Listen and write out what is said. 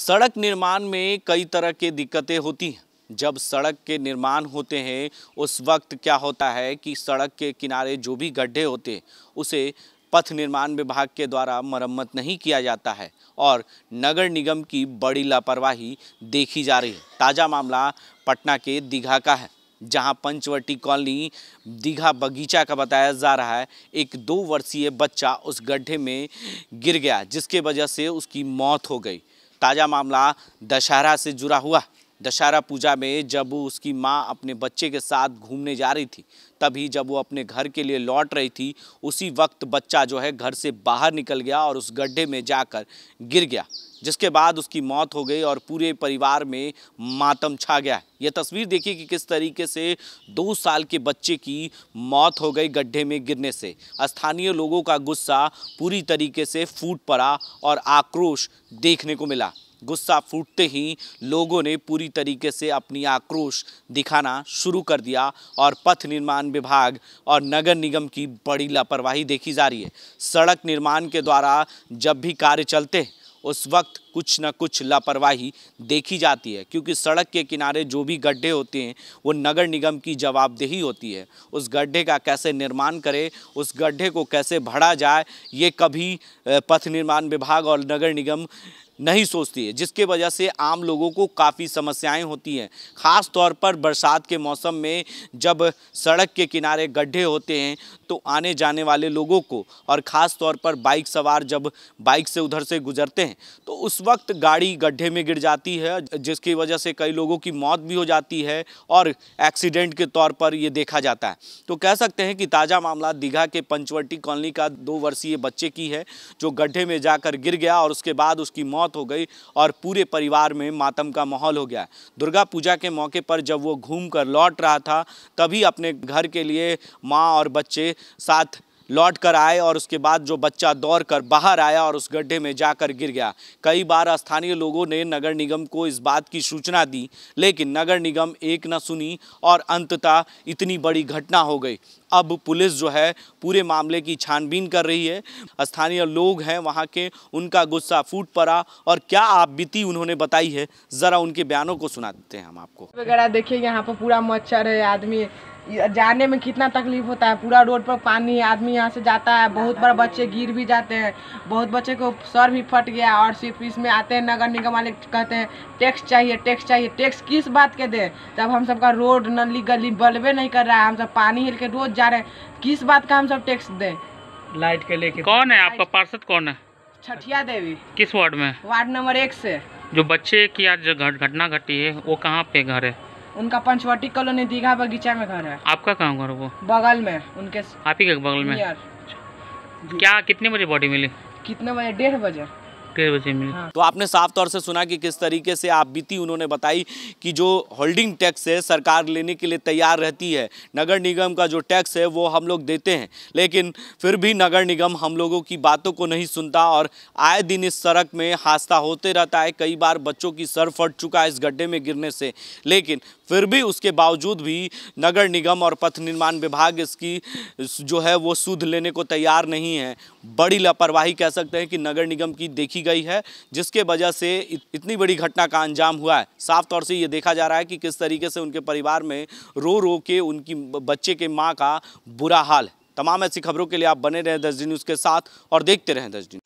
सड़क निर्माण में कई तरह के दिक्कतें होती हैं जब सड़क के निर्माण होते हैं उस वक्त क्या होता है कि सड़क के किनारे जो भी गड्ढे होते हैं उसे पथ निर्माण विभाग के द्वारा मरम्मत नहीं किया जाता है और नगर निगम की बड़ी लापरवाही देखी जा रही है ताज़ा मामला पटना के दीघा का है जहां पंचवटी कॉलोनी दीघा बगीचा का बताया जा रहा है एक दो वर्षीय बच्चा उस गड्ढे में गिर गया जिसके वजह से उसकी मौत हो गई ताज़ा मामला दशहरा से जुड़ा हुआ दशहरा पूजा में जब उसकी माँ अपने बच्चे के साथ घूमने जा रही थी तभी जब वो अपने घर के लिए लौट रही थी उसी वक्त बच्चा जो है घर से बाहर निकल गया और उस गड्ढे में जाकर गिर गया जिसके बाद उसकी मौत हो गई और पूरे परिवार में मातम छा गया यह तस्वीर देखिए कि किस तरीके से दो साल के बच्चे की मौत हो गई गड्ढे में गिरने से स्थानीय लोगों का गुस्सा पूरी तरीके से फूट पड़ा और आक्रोश देखने को मिला गुस्सा फूटते ही लोगों ने पूरी तरीके से अपनी आक्रोश दिखाना शुरू कर दिया और पथ निर्माण विभाग और नगर निगम की बड़ी लापरवाही देखी जा रही है सड़क निर्माण के द्वारा जब भी कार्य चलते हैं उस वक्त कुछ ना कुछ लापरवाही देखी जाती है क्योंकि सड़क के किनारे जो भी गड्ढे होते हैं वो नगर निगम की जवाबदेही होती है उस गड्ढे का कैसे निर्माण करें उस गड्ढे को कैसे भरा जाए ये कभी पथ निर्माण विभाग और नगर निगम नहीं सोचती है जिसके वजह से आम लोगों को काफ़ी समस्याएं होती हैं ख़ास तौर पर बरसात के मौसम में जब सड़क के किनारे गड्ढे होते हैं तो आने जाने वाले लोगों को और ख़ास तौर पर बाइक सवार जब बाइक से उधर से गुजरते हैं तो उस वक्त गाड़ी गड्ढे में गिर जाती है जिसकी वजह से कई लोगों की मौत भी हो जाती है और एक्सीडेंट के तौर पर ये देखा जाता है तो कह सकते हैं कि ताज़ा मामला दीघा के पंचवटी कॉलोनी का दो वर्षीय बच्चे की है जो गड्ढे में जाकर गिर गया और उसके बाद उसकी मौत मौत हो गई और पूरे परिवार में मातम का माहौल हो गया दुर्गा पूजा के मौके पर जब वो घूम लौट रहा था तभी अपने घर के लिए माँ और बच्चे साथ लौट कर आए और उसके बाद जो बच्चा दौड़ कर बाहर आया और उस गड्ढे में जाकर गिर गया कई बार स्थानीय लोगों ने नगर निगम को इस बात की सूचना दी लेकिन नगर निगम एक न सुनी और अंततः इतनी बड़ी घटना हो गई अब पुलिस जो है पूरे मामले की छानबीन कर रही है स्थानीय लोग हैं वहाँ के उनका गुस्सा फूट पड़ा और क्या आप बीती उन्होंने बताई है ज़रा उनके बयानों को सुना देते हैं हम आपको वगैरह देखिए यहाँ पर पूरा मच्छर है आदमी जाने में कितना तकलीफ होता है पूरा रोड पर पानी आदमी यहाँ से जाता है बहुत बड़े बच्चे गिर भी जाते हैं बहुत बच्चे को सर भी फट गया और सिर्फ इसमें आते हैं नगर निगम वाले कहते हैं टैक्स चाहिए टैक्स चाहिए टैक्स किस बात के दे जब हम सबका रोड नली गली बल्बे नहीं कर रहा है हम सब पानी हिल के रोज जा रहे हैं किस बात का हम सब टैक्स दें लाइट के लेके कौन है आपका पार्षद कौन है छठिया देवी किस वार्ड में वार्ड नंबर एक से जो बच्चे की आज घटना घटी है वो कहाँ पे घर है उनका पंचवटी कॉलोनी दीघा बगीचा में घर है आपका कहाँ घर वो बगल में उनके आप ही के बगल में क्या कितने बजे बॉडी मिली कितने बजे डेढ़ बजे बजे हाँ। तो आपने साफ तौर से सुना कि किस तरीके से आप बीती उन्होंने बताई कि जो होल्डिंग टैक्स है सरकार लेने के लिए तैयार रहती है नगर निगम का जो टैक्स है वो हम लोग देते हैं लेकिन फिर भी नगर निगम हम लोगों की बातों को नहीं सुनता और आए दिन इस सड़क में हादसा होते रहता है कई बार बच्चों की सर फट चुका है इस गड्ढे में गिरने से लेकिन फिर भी उसके बावजूद भी नगर निगम और पथ निर्माण विभाग इसकी जो है वो सूद लेने को तैयार नहीं है बड़ी लापरवाही कह सकते हैं कि नगर निगम की देखी रखी गई है जिसके वजह से इतनी बड़ी घटना का अंजाम हुआ है साफ तौर से ये देखा जा रहा है कि किस तरीके से उनके परिवार में रो रो के उनकी बच्चे के माँ का बुरा हाल है तमाम ऐसी खबरों के लिए आप बने रहें दस न्यूज़ के साथ और देखते रहें दस